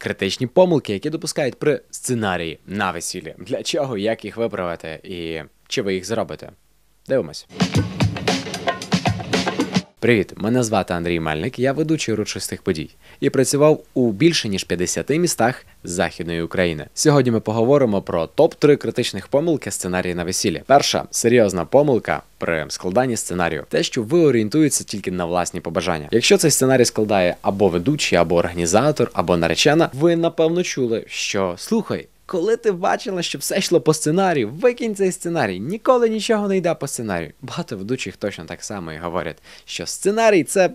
критичні помилки, які допускають при сценарії на весіллі. Для чого, як їх виправити і чи ви їх зробите? Дивимось. Привіт, мене звати Андрій Мельник, я ведучий урочистих подій і працював у більше ніж 50 містах Західної України. Сьогодні ми поговоримо про топ 3 критичних помилки сценарії на весілля. Перша серйозна помилка при складанні сценарію, те, що ви орієнтуєтеся тільки на власні побажання. Якщо цей сценарій складає або ведучий, або організатор, або наречена, ви напевно чули, що слухай. Коли ти бачила, що все йшло по сценарію, викинь цей сценарій, ніколи нічого не йде по сценарію. Багато ведучих точно так само і говорять, що сценарій це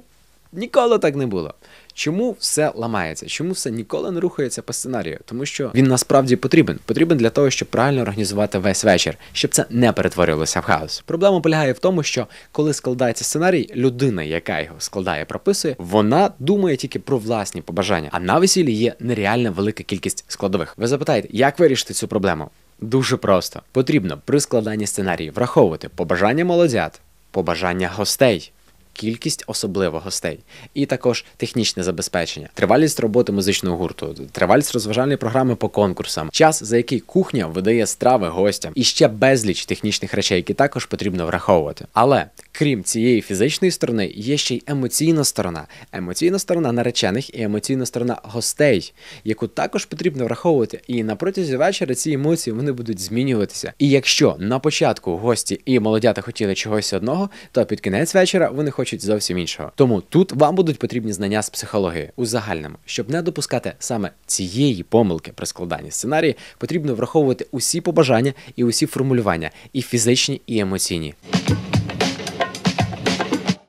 Ніколи так не було. Чому все ламається? Чому все ніколи не рухається по сценарію? Тому що він насправді потрібен. Потрібен для того, щоб правильно організувати весь вечір, щоб це не перетворилося в хаос. Проблема полягає в тому, що коли складається сценарій, людина, яка його складає, прописує, вона думає тільки про власні побажання. А на весіллі є нереальна велика кількість складових. Ви запитаєте, як вирішити цю проблему? Дуже просто потрібно при складанні сценарії враховувати побажання молодят, побажання гостей кількість особливо гостей, і також технічне забезпечення, тривалість роботи музичного гурту, тривалість розважальної програми по конкурсам, час за який кухня видає страви гостям, і ще безліч технічних речей, які також потрібно враховувати. Але крім цієї фізичної сторони, є ще й емоційна сторона, емоційна сторона наречених і емоційна сторона гостей, яку також потрібно враховувати. І на протязі вечора ці емоції вони будуть змінюватися. І якщо на початку гості і молодята хотіли чогось одного, то під кінець вечора вони хочуть зовсім іншого. Тому тут вам будуть потрібні знання з психології у загальному, щоб не допускати саме цієї помилки при складанні сценарії, потрібно враховувати усі побажання і усі формулювання, і фізичні, і емоційні.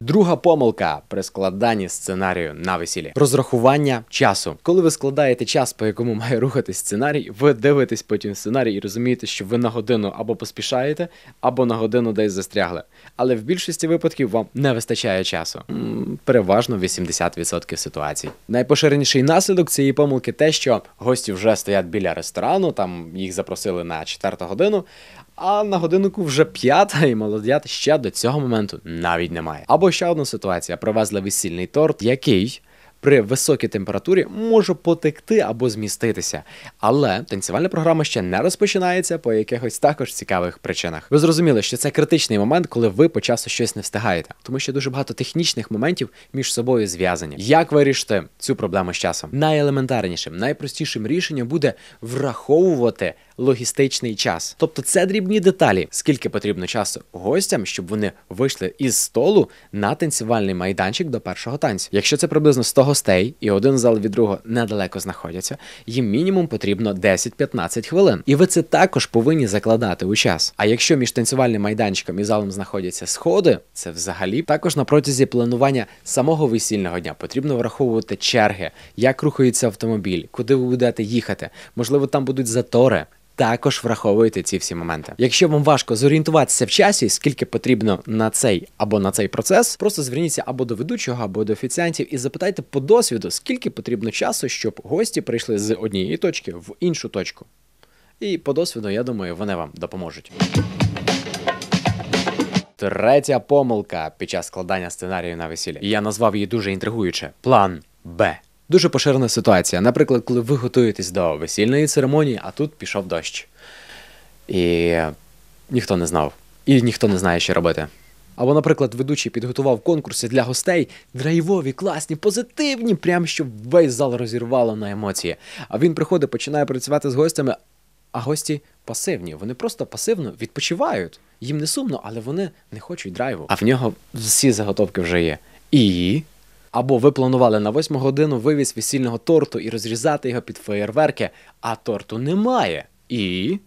Друга помилка при складанні сценарію на весіллі розрахування часу. Коли ви складаєте час, по якому має рухатись сценарій, ви дивитесь потім сценарій і розумієте, що ви на годину або поспішаєте, або на годину десь застрягли. Але в більшості випадків вам не вистачає часу. Переважно 80% ситуацій. Найпоширеніший наслідок цієї помилки те, що гості вже стоять біля ресторану, там їх запросили на 4 годину, а на годиннику вже п'ята, і молодят ще до цього моменту навіть немає. Або ще одна ситуація: привезли весільний торт, який. При високій температурі може потекти або зміститися, але танцювальна програма ще не розпочинається по якихось також цікавих причинах. Ви зрозуміли, що це критичний момент, коли ви по часу щось не встигаєте, тому що дуже багато технічних моментів між собою зв'язані. Як вирішити цю проблему з часом? Найелементарнішим, найпростішим рішенням буде враховувати логістичний час. Тобто це дрібні деталі, скільки потрібно часу гостям, щоб вони вийшли із столу на танцювальний майданчик до першого танцю. Якщо це приблизно 100 гостей і один зал від другого недалеко знаходяться, їм мінімум потрібно 10-15 хвилин. І ви це також повинні закладати у час. А якщо між танцювальним майданчиком і залом знаходяться сходи, це взагалі також на протязі планування самого весільного дня потрібно враховувати черги, як рухається автомобіль, куди ви будете їхати. Можливо, там будуть затори також враховуйте ці всі моменти. Якщо вам важко зорієнтуватися в часі, скільки потрібно на цей або на цей процес, просто зверніться або до ведучого, або до офіціантів і запитайте по досвіду, скільки потрібно часу, щоб гості прийшли з однієї точки в іншу точку. І по досвіду, я думаю, вони вам допоможуть. Третя помилка під час складання сценарію на весілля. я назвав її дуже інтригуюче: план Б. Дуже поширена ситуація. Наприклад, коли ви готуєтесь до весільної церемонії, а тут пішов дощ. І ніхто не знав. І ніхто не знає, що робити. Або, наприклад, ведучий підготував конкурси для гостей драйвові, класні, позитивні, прям щоб весь зал розірвало на емоції. А він приходить, починає працювати з гостями, а гості пасивні. Вони просто пасивно відпочивають. Їм не сумно, але вони не хочуть драйву. А в нього всі заготовки вже є. І або ви планували на восьму годину вивіз весільного торту і розрізати його під феєрверки, а торту немає. І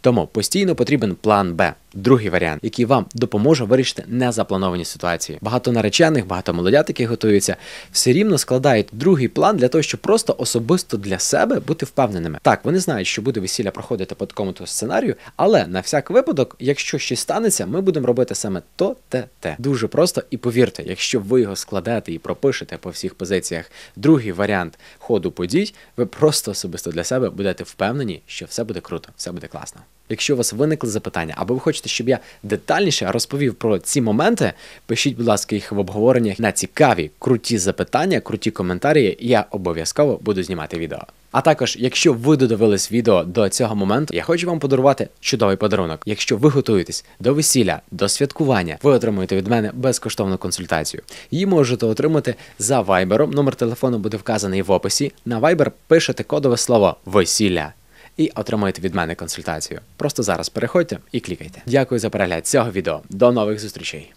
тому постійно потрібен план Б другий варіант, який вам допоможе вирішити незаплановані ситуації. Багато наречених, багато молодят, які готуються, все рівно складають другий план для того, щоб просто особисто для себе бути впевненими. Так, вони знають, що буде весілля проходити по такому то сценарію, але на всяк випадок, якщо щось станеться, ми будемо робити саме то, те, те. Дуже просто і повірте, якщо ви його складете і пропишете по всіх позиціях, другий варіант ходу подій, ви просто особисто для себе будете впевнені, що все буде круто, все буде класно. Якщо у вас виникли запитання, або ви хочете, щоб я детальніше розповів про ці моменти, пишіть, будь ласка, їх в обговореннях на цікаві, круті запитання, круті коментарі. я обов'язково буду знімати відео. А також, якщо ви додивились відео до цього моменту, я хочу вам подарувати чудовий подарунок. Якщо ви готуєтесь до весілля, до святкування, ви отримуєте від мене безкоштовну консультацію. Її можете отримати за вайбером. Номер телефону буде вказаний в описі. На вайбер пишете кодове слово весілля і отримуєте від мене консультацію. Просто зараз переходьте і клікайте. Дякую за перегляд цього відео. До нових зустрічей.